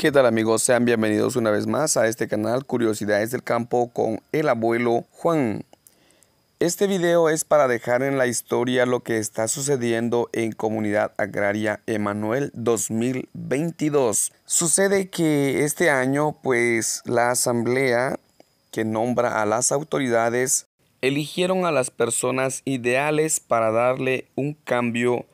¿Qué tal amigos? Sean bienvenidos una vez más a este canal Curiosidades del Campo con el abuelo Juan. Este video es para dejar en la historia lo que está sucediendo en Comunidad Agraria Emanuel 2022. Sucede que este año pues la asamblea que nombra a las autoridades eligieron a las personas ideales para darle un cambio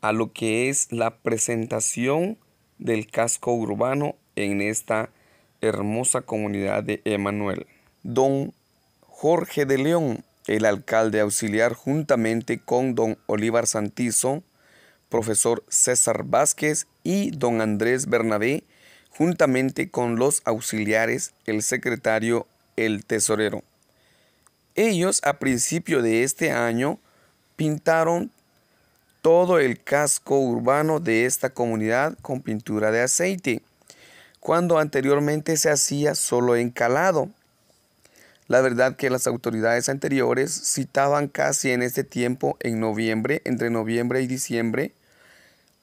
a lo que es la presentación del casco urbano en esta hermosa comunidad de Emanuel. Don Jorge de León, el alcalde auxiliar, juntamente con don Olivar Santizo, profesor César Vázquez y don Andrés Bernabé, juntamente con los auxiliares, el secretario, el tesorero. Ellos a principio de este año pintaron todo el casco urbano de esta comunidad con pintura de aceite, cuando anteriormente se hacía solo encalado. La verdad que las autoridades anteriores citaban casi en este tiempo, en noviembre, entre noviembre y diciembre,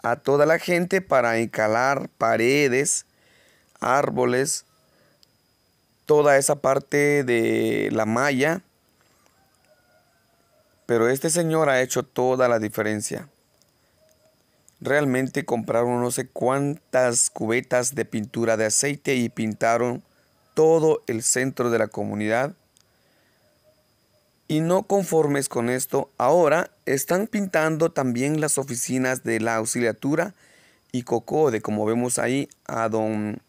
a toda la gente para encalar paredes, árboles, toda esa parte de la malla. Pero este señor ha hecho toda la diferencia. Realmente compraron no sé cuántas cubetas de pintura de aceite y pintaron todo el centro de la comunidad. Y no conformes con esto, ahora están pintando también las oficinas de la auxiliatura y Cocode, como vemos ahí a don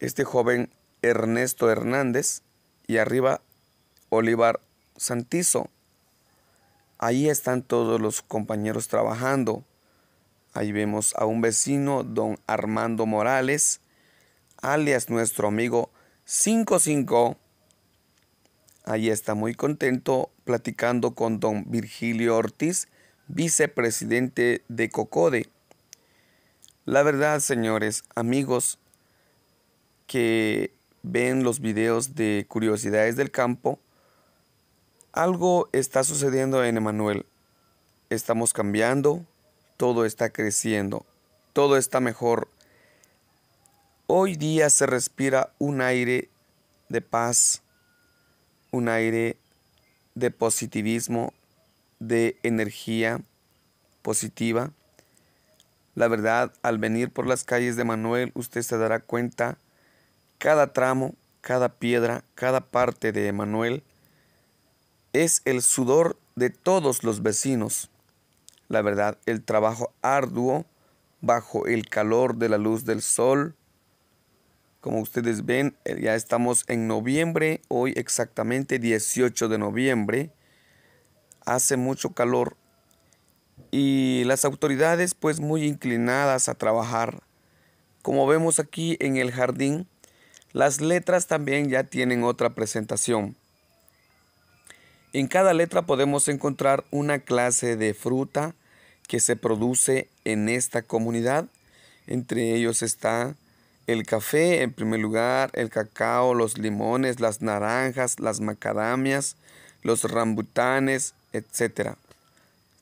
este joven Ernesto Hernández y arriba Olivar Santizo. Ahí están todos los compañeros trabajando. Ahí vemos a un vecino, don Armando Morales, alias nuestro amigo 55. Ahí está muy contento platicando con don Virgilio Ortiz, vicepresidente de COCODE. La verdad, señores, amigos que ven los videos de Curiosidades del Campo, algo está sucediendo en Emanuel. Estamos cambiando, todo está creciendo, todo está mejor. Hoy día se respira un aire de paz, un aire de positivismo, de energía positiva. La verdad, al venir por las calles de Manuel, usted se dará cuenta cada tramo, cada piedra, cada parte de Manuel es el sudor de todos los vecinos. La verdad, el trabajo arduo bajo el calor de la luz del sol. Como ustedes ven, eh, ya estamos en noviembre, hoy exactamente 18 de noviembre. Hace mucho calor y las autoridades pues muy inclinadas a trabajar. Como vemos aquí en el jardín, las letras también ya tienen otra presentación. En cada letra podemos encontrar una clase de fruta que se produce en esta comunidad. Entre ellos está el café, en primer lugar, el cacao, los limones, las naranjas, las macadamias, los rambutanes, etc.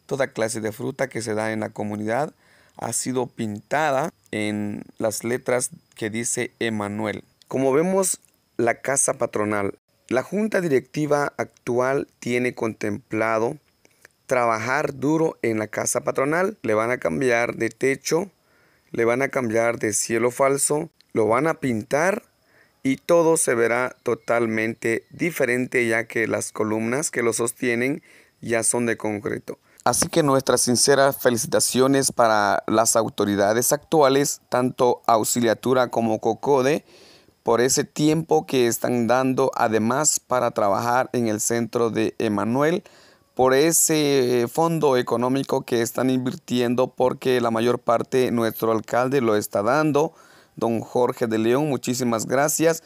Toda clase de fruta que se da en la comunidad ha sido pintada en las letras que dice Emanuel. Como vemos, la casa patronal la junta directiva actual tiene contemplado trabajar duro en la casa patronal. Le van a cambiar de techo, le van a cambiar de cielo falso, lo van a pintar y todo se verá totalmente diferente ya que las columnas que lo sostienen ya son de concreto. Así que nuestras sinceras felicitaciones para las autoridades actuales, tanto Auxiliatura como COCODE, por ese tiempo que están dando además para trabajar en el centro de Emanuel, por ese eh, fondo económico que están invirtiendo porque la mayor parte nuestro alcalde lo está dando. Don Jorge de León, muchísimas gracias.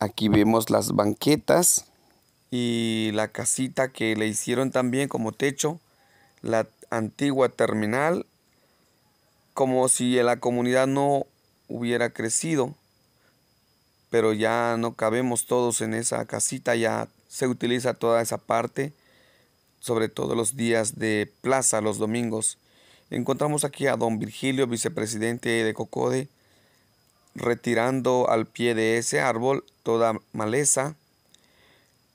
Aquí vemos las banquetas y la casita que le hicieron también como techo, la antigua terminal, como si la comunidad no hubiera crecido pero ya no cabemos todos en esa casita, ya se utiliza toda esa parte, sobre todo los días de plaza, los domingos. Encontramos aquí a don Virgilio, vicepresidente de COCODE, retirando al pie de ese árbol toda maleza.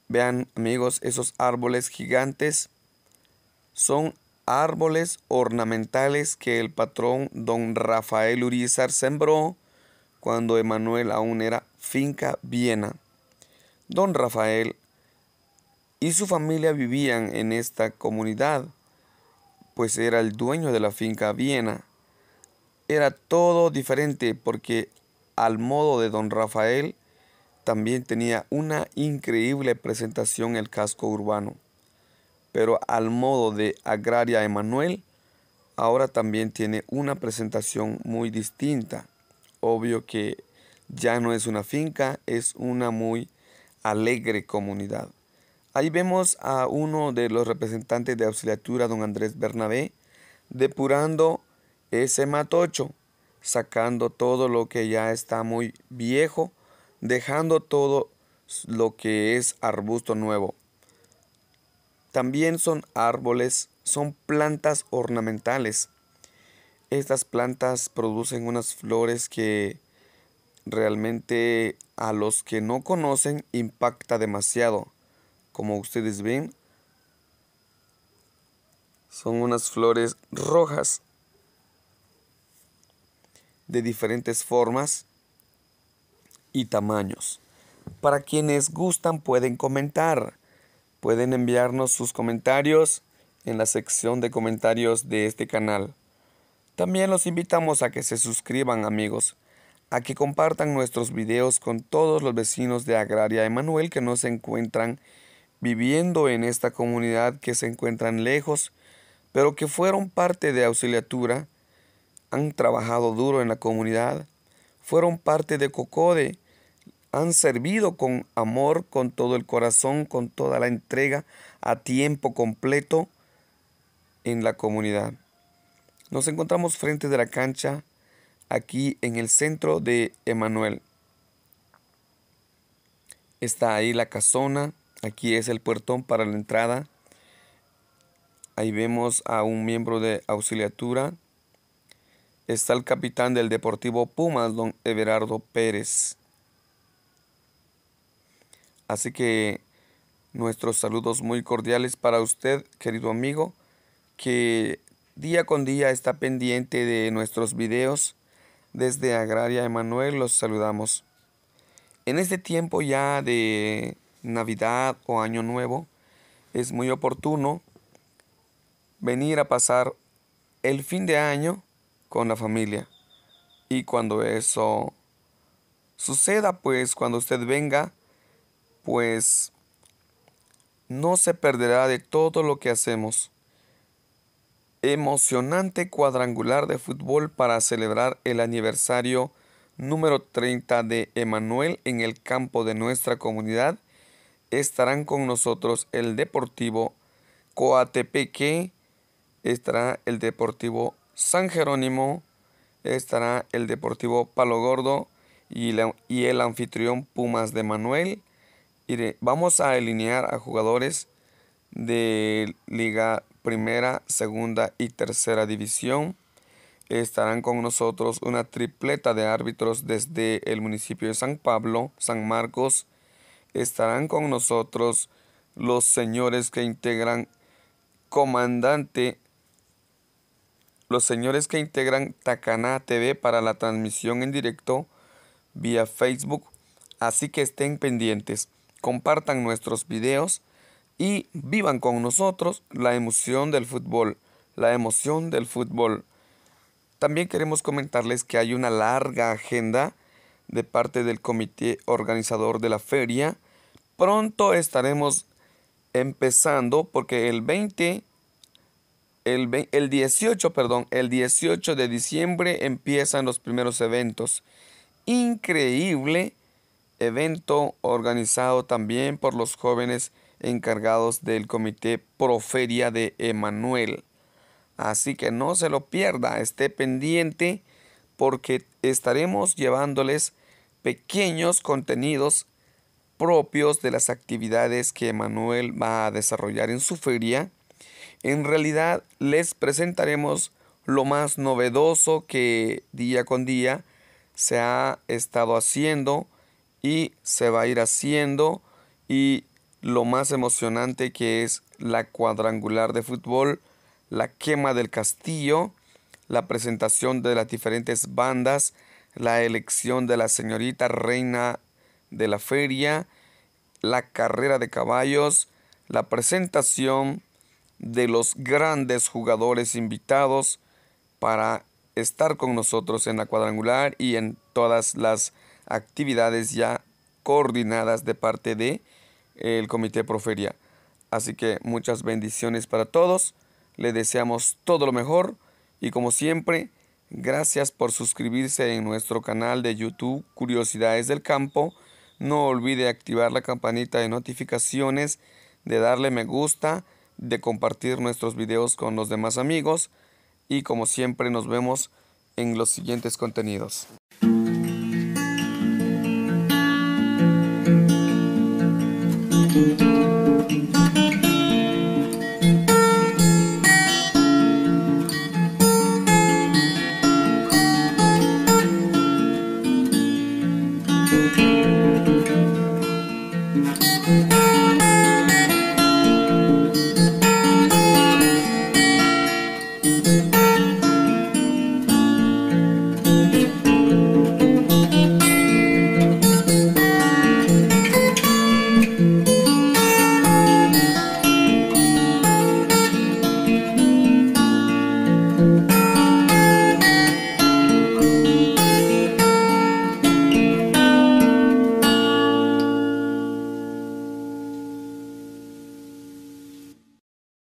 Vean amigos, esos árboles gigantes son árboles ornamentales que el patrón don Rafael Urizar sembró cuando Emanuel aún era finca Viena. Don Rafael y su familia vivían en esta comunidad, pues era el dueño de la finca Viena. Era todo diferente porque al modo de don Rafael también tenía una increíble presentación el casco urbano. Pero al modo de Agraria Emanuel, ahora también tiene una presentación muy distinta obvio que ya no es una finca, es una muy alegre comunidad. Ahí vemos a uno de los representantes de auxiliatura, don Andrés Bernabé, depurando ese matocho, sacando todo lo que ya está muy viejo, dejando todo lo que es arbusto nuevo. También son árboles, son plantas ornamentales, estas plantas producen unas flores que realmente a los que no conocen impacta demasiado. Como ustedes ven, son unas flores rojas de diferentes formas y tamaños. Para quienes gustan pueden comentar, pueden enviarnos sus comentarios en la sección de comentarios de este canal. También los invitamos a que se suscriban amigos, a que compartan nuestros videos con todos los vecinos de Agraria Emanuel que no se encuentran viviendo en esta comunidad, que se encuentran lejos, pero que fueron parte de auxiliatura, han trabajado duro en la comunidad, fueron parte de Cocode, han servido con amor, con todo el corazón, con toda la entrega a tiempo completo en la comunidad. Nos encontramos frente de la cancha, aquí en el centro de Emanuel. Está ahí la casona, aquí es el puertón para la entrada. Ahí vemos a un miembro de auxiliatura. Está el capitán del Deportivo Pumas, don Everardo Pérez. Así que nuestros saludos muy cordiales para usted, querido amigo, que Día con día está pendiente de nuestros videos. Desde Agraria Emanuel los saludamos. En este tiempo ya de Navidad o Año Nuevo, es muy oportuno venir a pasar el fin de año con la familia. Y cuando eso suceda, pues cuando usted venga, pues no se perderá de todo lo que hacemos emocionante cuadrangular de fútbol para celebrar el aniversario número 30 de Emanuel en el campo de nuestra comunidad. Estarán con nosotros el Deportivo Coatepeque, estará el Deportivo San Jerónimo, estará el Deportivo Palo Gordo y, y el anfitrión Pumas de Manuel. Y vamos a alinear a jugadores de Liga primera, segunda y tercera división. Estarán con nosotros una tripleta de árbitros desde el municipio de San Pablo, San Marcos. Estarán con nosotros los señores que integran comandante, los señores que integran Tacaná TV para la transmisión en directo vía Facebook. Así que estén pendientes, compartan nuestros videos y vivan con nosotros la emoción del fútbol, la emoción del fútbol. También queremos comentarles que hay una larga agenda de parte del comité organizador de la feria. Pronto estaremos empezando porque el 20 el, el 18, perdón, el 18 de diciembre empiezan los primeros eventos. Increíble evento organizado también por los jóvenes encargados del Comité Proferia de Emanuel. Así que no se lo pierda, esté pendiente porque estaremos llevándoles pequeños contenidos propios de las actividades que Emanuel va a desarrollar en su feria. En realidad les presentaremos lo más novedoso que día con día se ha estado haciendo y se va a ir haciendo y lo más emocionante que es la cuadrangular de fútbol, la quema del castillo, la presentación de las diferentes bandas, la elección de la señorita reina de la feria, la carrera de caballos, la presentación de los grandes jugadores invitados para estar con nosotros en la cuadrangular y en todas las actividades ya coordinadas de parte de el Comité profería, Así que muchas bendiciones para todos, le deseamos todo lo mejor y como siempre, gracias por suscribirse en nuestro canal de YouTube Curiosidades del Campo. No olvide activar la campanita de notificaciones, de darle me gusta, de compartir nuestros videos con los demás amigos y como siempre nos vemos en los siguientes contenidos.